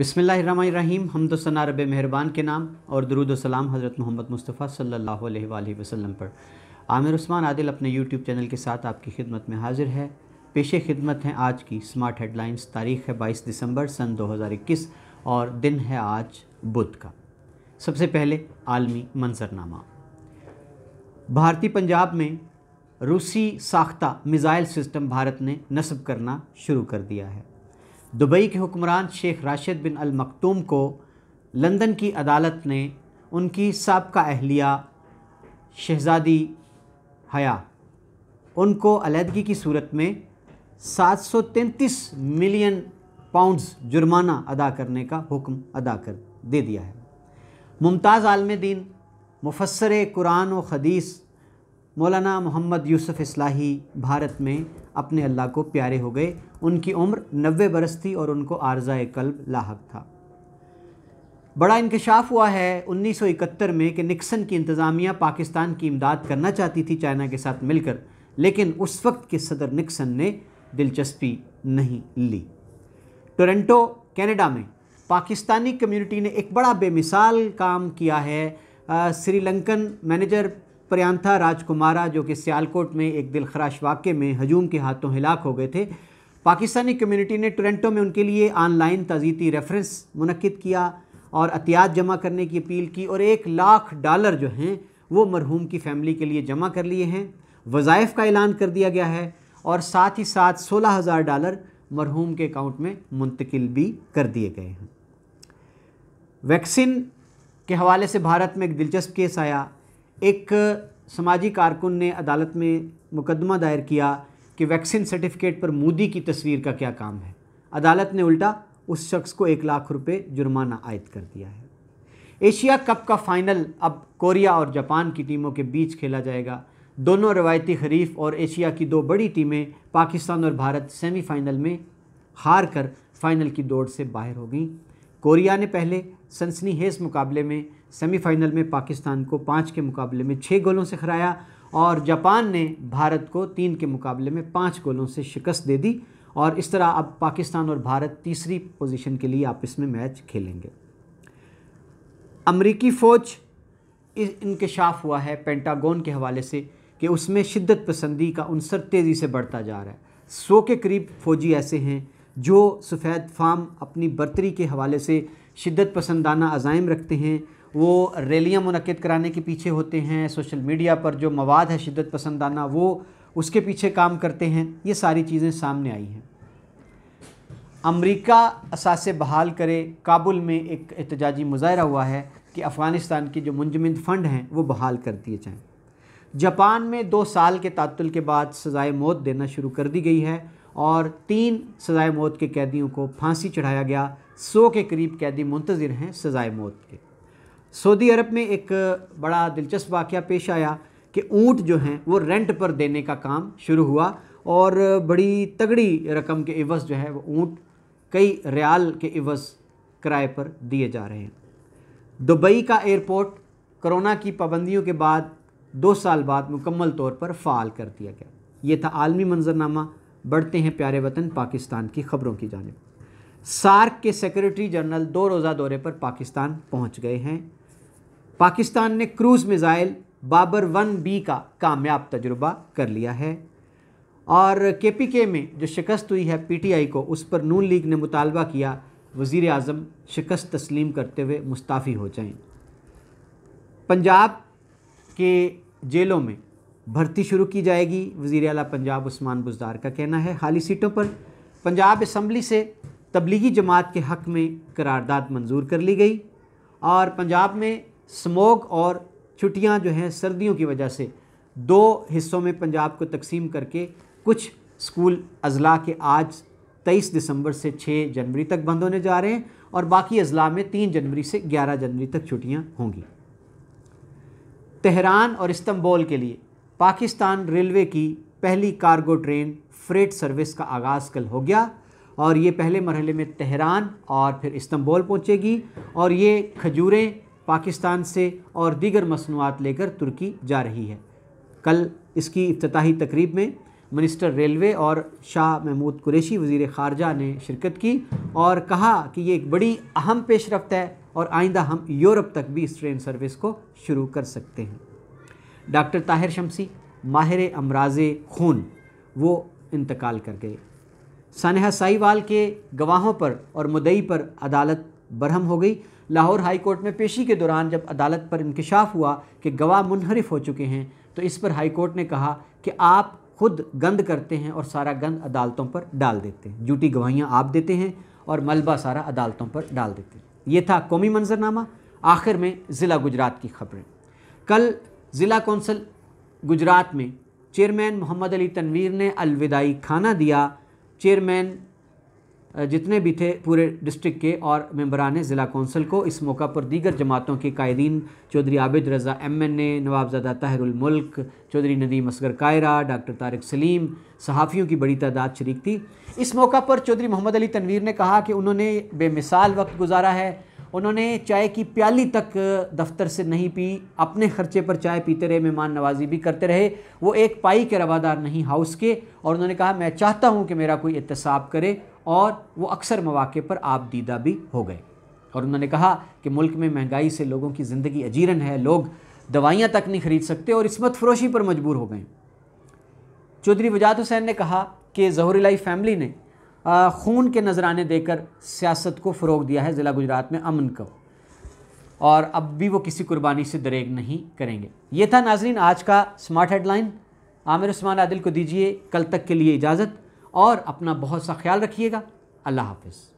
बिसमीम हमदोसना रब मेहरबान के नाम और दरुदोसलाम हज़रत मोहम्मद मुस्तफ़ा अलैहि वसल्लम पर आमिर उस्मान आदिल अपने यूट्यूब चैनल के साथ आपकी खिदमत में हाजिर है पेश खिदमत हैं आज की स्मार्ट हेडलाइंस तारीख़ है 22 दिसंबर सन 2021 और दिन है आज बुध का सबसे पहले आलमी मंजरनामा भारतीय पंजाब में रूसी साख्ता मिज़ाइल सिस्टम भारत ने नस्ब करना शुरू कर दिया है दुबई के हुक्मरान शेख राशिद बिन अल मकतूम को लंदन की अदालत ने उनकी सबका अहलिया शहज़ादी हया उनको अलीहदगी की सूरत में 733 मिलियन पाउंड्स जुर्माना अदा करने का हुक्म अदा कर दे दिया है मुमताज़ आलम दीन मुफसर कुरान व हदीस मौलाना मोहम्मद यूसुफ इस्लाही भारत में अपने अल्लाह को प्यारे हो गए उनकी उम्र नबे बरस थी और उनको आर्जा कल्ब लाक था बड़ा इंकशाफ हुआ है 1971 में कि निक्सन की इंतज़ामिया पाकिस्तान की इमदाद करना चाहती थी चाइना के साथ मिलकर लेकिन उस वक्त के सदर निक्सन ने दिलचस्पी नहीं ली टोरंटो कनाडा में पाकिस्तानी कम्युनिटी ने एक बड़ा बेमिसाल काम किया है श्रीलंकन मैनेजर प्रयांथा राजकुमारा जो कि सियालकोट में एक दिलखराश वाक्य में हजूम के हाथों हिलाक हो गए थे पाकिस्तानी कम्युनिटी ने टोरेंटो में उनके लिए ऑनलाइन तजीती रेफरेंस मनक़द किया और अतियात जमा करने की अपील की और एक लाख डॉलर जो हैं वो मरहूम की फैमिली के लिए जमा कर लिए हैं वज़ाइफ का ऐलान कर दिया गया है और साथ ही साथ सोलह हज़ार डॉलर मरहूम के अकाउंट में मुंतकिल भी कर दिए गए हैं वैक्सीन के हवाले से भारत में एक दिलचस्प केस आया एक समाजी कारकुन ने अदालत में मुकदमा दायर किया कि वैक्सीन सर्टिफिकेट पर मोदी की तस्वीर का क्या काम है अदालत ने उल्टा उस शख्स को एक लाख रुपए जुर्माना आयद कर दिया है एशिया कप का फाइनल अब कोरिया और जापान की टीमों के बीच खेला जाएगा दोनों रवायती खरीफ और एशिया की दो बड़ी टीमें पाकिस्तान और भारत सेमीफाइनल में हार कर फाइनल की दौड़ से बाहर हो गईं कोरिया ने पहले सनसनी मुकाबले में सेमीफाइनल में पाकिस्तान को पाँच के मुकाबले में छः गोलों से हराया और जापान ने भारत को तीन के मुकाबले में पाँच गोलों से शिकस्त दे दी और इस तरह अब पाकिस्तान और भारत तीसरी पोजीशन के लिए आपस में मैच खेलेंगे अमरीकी फ़ौज इनकशाफ हुआ है पेंटागोन के हवाले से कि उसमें शिद्दत पसंदी का अनसर तेज़ी से बढ़ता जा रहा है सौ के करीब फ़ौजी ऐसे हैं जो सफ़ेद फाम अपनी बर्तरी के हवाले से शिद्दत पसंदाना अज़ाइम रखते हैं वो रैलियाँ मनक़द कराने के पीछे होते हैं सोशल मीडिया पर जो मवाद है शिदत पसंदाना वो उसके पीछे काम करते हैं ये सारी चीज़ें सामने आई हैं अमरीका असासे बहाल करे काबुल में एक एहतजाजी मुजाहरा हुआ है कि अफ़गानिस्तान के जो मुंजमद फ़ंड हैं वो बहाल कर दिए जाएँ जापान में दो साल के तातुल के बाद सज़ाए मौत देना शुरू कर दी गई है और तीन सज़ाए मौत के कैदियों को फांसी चढ़ाया गया सौ के करीब कैदी मुंतज़िर हैं सज़ाए मौत के सऊदी अरब में एक बड़ा दिलचस्प वाक़ पेश आया कि ऊँट जो हैं वो रेंट पर देने का काम शुरू हुआ और बड़ी तगड़ी रकम के एवज़ जो है वो ऊँट कई रियाल के एवज़ किराए पर दिए जा रहे हैं दुबई का एयरपोर्ट कोरोना की पाबंदियों के बाद दो साल बाद मुकम्मल तौर पर फ़ाल कर दिया गया ये था आलमी मंजरनामा बढ़ते हैं प्यारे वतन पाकिस्तान की खबरों की जानब सार्क के सेक्रेटरी जनरल दो रोज़ा दौरे पर पाकिस्तान पहुंच गए हैं पाकिस्तान ने cruise missile Babur one B का कामयाब तजुर्बा कर लिया है और के पी के में जो शिकस्त हुई है पी टी आई को उस पर नून लीग ने मुतालबा किया वज़ी अजम शिकस्त तस्लीम करते हुए मुस्ताफ़ी हो जाएं पंजाब के जेलों में भर्ती शुरू की जाएगी वज़ी अला पंजाब उस्मान बुजदार का कहना है खाली सीटों पर पंजाब इसम्बली से तबलीगी जमात के हक़ में करारदाद मंजूर कर ली गई और पंजाब में स्मोक और छुट्टियां जो हैं सर्दियों की वजह से दो हिस्सों में पंजाब को तकसीम करके कुछ स्कूल अजला के आज 23 दिसंबर से 6 जनवरी तक बंद होने जा रहे हैं और बाकी अजला में 3 जनवरी से 11 जनवरी तक छुट्टियां होंगी तेहरान और इस्तंबोल के लिए पाकिस्तान रेलवे की पहली कार्गो ट्रेन फ्रेट सर्विस का आगाज़ कल हो गया और ये पहले मरहले में तेहरान और फिर इस्तंबोल पहुँचेगी और ये खजूरें पाकिस्तान से और दीगर मसनूआत लेकर तुर्की जा रही है कल इसकी अफ्ताही तकरीब में मिनिस्टर रेलवे और शाह महमूद कुरेशी वजीर ख़ारजा ने शिरकत की और कहा कि ये एक बड़ी अहम पेश रफ्त है और आइंदा हम यूरोप तक भी इस ट्रेन सर्विस को शुरू कर सकते हैं डॉक्टर ताहिर शमसी माहिर अमराज खून वो इंतकाल कर गए सानहा साईवाल के गवाहों पर और मुदई पर अदालत बरहम हो गई लाहौर हाई कोर्ट में पेशी के दौरान जब अदालत पर इंकशाफ हुआ कि गवाह मुनहरफ हो चुके हैं तो इस पर हाई कोर्ट ने कहा कि आप खुद गंद करते हैं और सारा गंद अदालतों पर डाल देते हैं झूठी गवाहियाँ आप देते हैं और मलबा सारा अदालतों पर डाल देते हैं ये था कौमी मंजरनामा आखिर में ज़िला गुजरात की खबरें कल ज़िला कौंसल गुजरात में चेयरमैन मोहम्मद अली तनवीर ने अलविदाई खाना दिया चेयरमैन जितने भी थे पूरे डिस्ट्रिक्ट के और मम्बरान ज़िला कौंसिल को इस मौका पर दीगर जमातों के कायदीन Chaudhry Abid Raza M N A Nawabzada Tahirulmulk Chaudhry Nadeem Asghar Kaira doctor Tariq Saleem सहाफ़ियों की बड़ी तादाद शरीक थी इस मौका पर चौधरी मोहम्मद अली तनवीर ने कहा कि उन्होंने बेमिसाल वक्त गुजारा है उन्होंने चाय की प्याली तक दफ्तर से नहीं पी अपने खर्चे पर चाय पीते रहे मेहमान नवाजी भी करते रहे वो एक पाई के रवादार नहीं हाउस के और उन्होंने कहा मैं चाहता हूँ कि मेरा कोई एहतसाब करे और वो अक्सर मौाक़े पर आप दीदा भी हो गए और उन्होंने कहा कि मुल्क में महंगाई से लोगों की ज़िंदगी अजीरन है लोग दवाइयाँ तक नहीं ख़रीद सकते और इसमत फरोशी पर मजबूर हो गए चौधरी वजात हुसैन ने कहा कि जहरीलाई फैमिली ने खून के नजराने देकर सियासत को फ़रोग दिया है ज़िला गुजरात में अमन को और अब भी वो किसी कुर्बानी से दरेग नहीं करेंगे ये था नाजरीन आज का स्मार्ट हेडलाइन आमिर उस्मान आदिल को दीजिए कल तक के लिए इजाज़त और अपना बहुत सा ख्याल रखिएगा अल्लाह हाफिज़